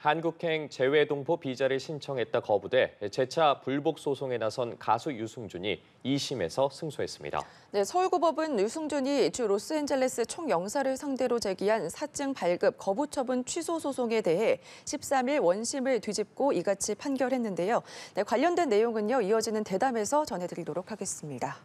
한국행 재외동포 비자를 신청했다 거부돼 재차 불복 소송에 나선 가수 유승준이 2심에서 승소했습니다. 네, 서울고법은 유승준이 주 로스앤젤레스 총영사를 상대로 제기한 사증 발급 거부 처분 취소 소송에 대해 13일 원심을 뒤집고 이같이 판결했는데요. 네, 관련된 내용은요 이어지는 대담에서 전해드리도록 하겠습니다.